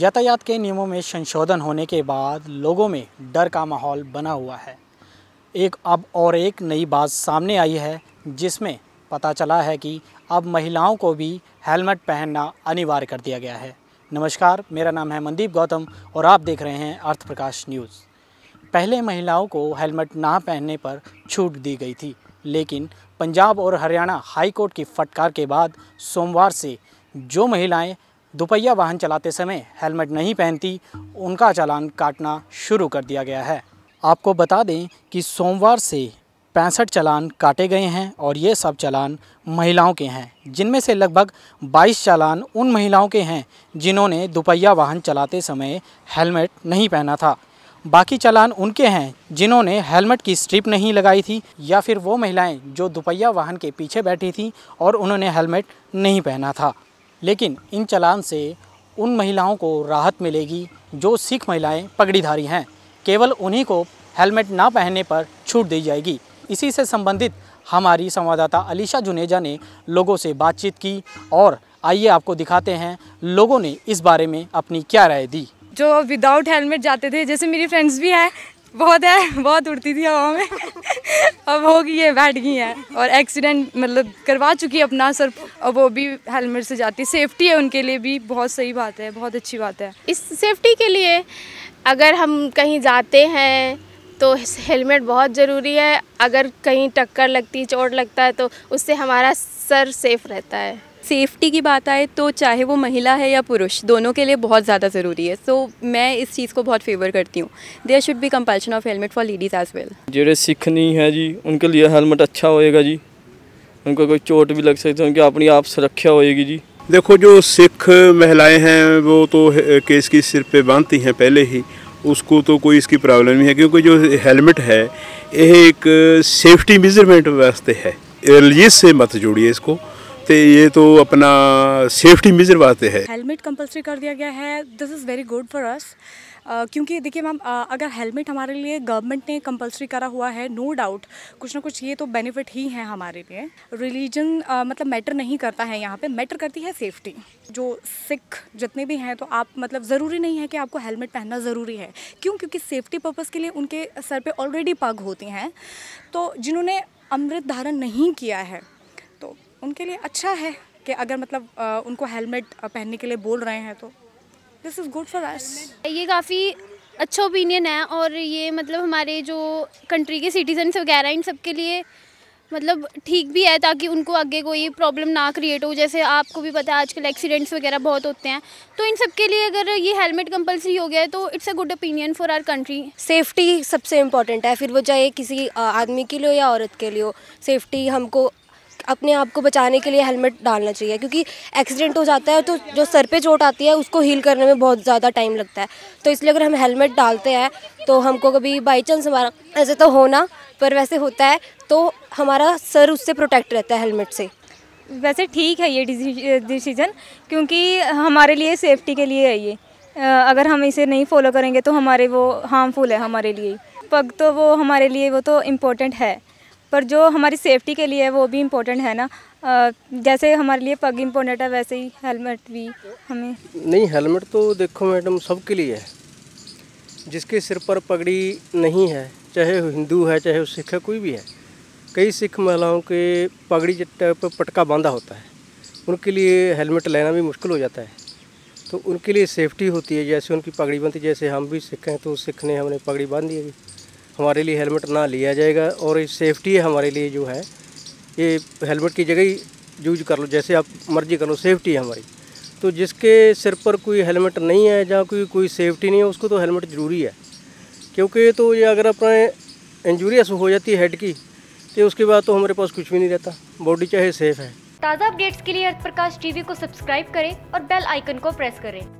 यातायात के नियमों में संशोधन होने के बाद लोगों में डर का माहौल बना हुआ है एक अब और एक नई बात सामने आई है जिसमें पता चला है कि अब महिलाओं को भी हेलमेट पहनना अनिवार्य कर दिया गया है नमस्कार मेरा नाम है मनदीप गौतम और आप देख रहे हैं अर्थ प्रकाश न्यूज़ पहले महिलाओं को हेलमेट ना पहनने पर छूट दी गई थी लेकिन पंजाब और हरियाणा हाईकोर्ट की फटकार के बाद सोमवार से जो महिलाएं दोपहिया वाहन चलाते समय हेलमेट नहीं पहनती उनका चालान काटना शुरू कर दिया गया है आपको बता दें कि सोमवार से पैंसठ चालान काटे गए हैं और ये सब चालान महिलाओं के हैं जिनमें से लगभग 22 चालान उन महिलाओं के हैं जिन्होंने दोपहिया वाहन चलाते समय हेलमेट नहीं पहना था बाकी चालान उनके हैं जिन्होंने हेलमेट की स्ट्रिप नहीं लगाई थी या फिर वो महिलाएं जो दोपहिया वाहन के पीछे बैठी थीं और उन्होंने हेलमेट नहीं पहना था लेकिन इन चलान से उन महिलाओं को राहत मिलेगी जो सिख महिलाएं पगड़ीधारी हैं केवल उन्हीं को हेलमेट ना पहनने पर छूट दी जाएगी इसी से संबंधित हमारी संवाददाता अलीशा जुनेजा ने लोगों से बातचीत की और आइए आपको दिखाते हैं लोगों ने इस बारे में अपनी क्या राय दी जो विदाउट हेलमेट जाते थे जैसे मेरी फ्रेंड्स भी हैं बहुत है बहुत उड़ती थी हवा में अब हो गई है बैठ गई है और एक्सीडेंट मतलब करवा चुकी है अपना सर अब वो भी हेलमेट से जाती है सेफ्टी है उनके लिए भी बहुत सही बात है बहुत अच्छी बात है इस सेफ्टी के लिए अगर हम कहीं जाते हैं तो हेलमेट बहुत ज़रूरी है अगर कहीं टक्कर लगती चोट लगता है तो उससे हमारा सर सेफ रहता है सेफ्टी की बात आए तो चाहे वो महिला है या पुरुष दोनों के लिए बहुत ज़्यादा ज़रूरी है सो so, मैं इस चीज़ को बहुत फेवर करती हूँ there should be compulsion of helmet for ladies as well जो सिख नहीं है जी उनके लिए हेलमेट अच्छा होएगा जी उनको कोई चोट भी लग सकती है उनकी अपनी आप सुरक्षा होएगी जी देखो जो सिख महिलाएं हैं वो तो केस की सिर पे बांधती हैं पहले ही उसको तो कोई इसकी प्रॉब्लम नहीं है क्योंकि जो हेलमेट है यह एक सेफ्टी मेजरमेंट वास्ते है रिलीज से मत जोड़िए इसको वास्ते ये तो अपना सेफ्टी मेजर वास्ते है हेलमेट कंपलसरी कर दिया गया है this is very good for us क्योंकि देखिए मैम अगर हेलमेट हमारे लिए गवर्नमेंट ने कंपलसरी करा हुआ है नो no डाउट कुछ ना कुछ ये तो बेनिफिट ही है हमारे लिए रिलीजन मतलब मैटर नहीं करता है यहाँ पे मैटर करती है सेफ्टी जो सिख जितने भी हैं तो आप मतलब ज़रूरी नहीं है कि आपको हेलमेट पहनना ज़रूरी है क्यों क्योंकि सेफ्टी पर्पज़ के लिए उनके सर पर ऑलरेडी पग होती हैं तो जिन्होंने अमृत धारण नहीं किया है तो उनके लिए अच्छा है कि अगर मतलब उनको हेलमेट पहनने के लिए बोल रहे हैं तो this is good for us ये काफ़ी अच्छा ओपिनियन है और ये मतलब हमारे जो कंट्री के सिटीजन्स वगैरह इन सब के लिए मतलब ठीक भी है ताकि उनको आगे कोई प्रॉब्लम ना क्रिएट हो जैसे आपको भी पता है आजकल एक्सीडेंट्स वगैरह बहुत होते हैं तो इन सब के लिए अगर ये हेलमेट कंपलसरी हो गया है तो it's a good opinion for our country safety सबसे इम्पॉर्टेंट है फिर वो चाहे किसी आदमी के लिए हो या औरत के लिए हो सेफ्टी हमको अपने आप को बचाने के लिए हेलमेट डालना चाहिए क्योंकि एक्सीडेंट हो जाता है तो जो सर पे चोट आती है उसको हील करने में बहुत ज़्यादा टाइम लगता है तो इसलिए अगर हम हेलमेट डालते हैं तो हमको कभी बाई चांस हमारा ऐसे तो होना पर वैसे होता है तो हमारा सर उससे प्रोटेक्ट रहता है हेलमेट से वैसे ठीक है ये डिसीज़न क्योंकि हमारे लिए सेफ्टी के लिए है ये अगर हम इसे नहीं फॉलो करेंगे तो हमारे वो हार्मफुल है हमारे लिए पग तो वो हमारे लिए वो तो इम्पोर्टेंट है पर जो हमारी सेफ्टी के लिए है वो भी इम्पोर्टेंट है ना जैसे हमारे लिए पग इम्पोर्टेंट है वैसे ही हेलमेट भी हमें नहीं हेलमेट तो देखो मैडम सबके लिए है जिसके सिर पर पगड़ी नहीं है चाहे हिंदू है चाहे वो सिख है कोई भी है कई सिख महिलाओं के पगड़ी पर पटका बांधा होता है उनके लिए हेलमेट लेना भी मुश्किल हो जाता है तो उनके लिए सेफ्टी होती है जैसे उनकी पगड़ी बनती जैसे हम भी सिख हैं तो सिख ने हमने पगड़ी बांध दी है हमारे लिए हेलमेट ना लिया जाएगा और सेफ्टी हमारे लिए जो है ये हेलमेट की जगह ही यूज कर लो जैसे आप मर्जी कर लो सेफ्टी है हमारी तो जिसके सिर पर कोई हेलमेट नहीं है जहाँ कोई कोई सेफ्टी नहीं है उसको तो हेलमेट ज़रूरी है क्योंकि तो ये अगर अपने इंजूरियस हो जाती है हेड की तो उसके बाद तो हमारे पास कुछ भी नहीं रहता बॉडी चाहे सेफ है ताज़ा अपडेट्स के लिए अर्थ प्रकाश टीवी को सब्सक्राइब करें और बेल आइकन को प्रेस करें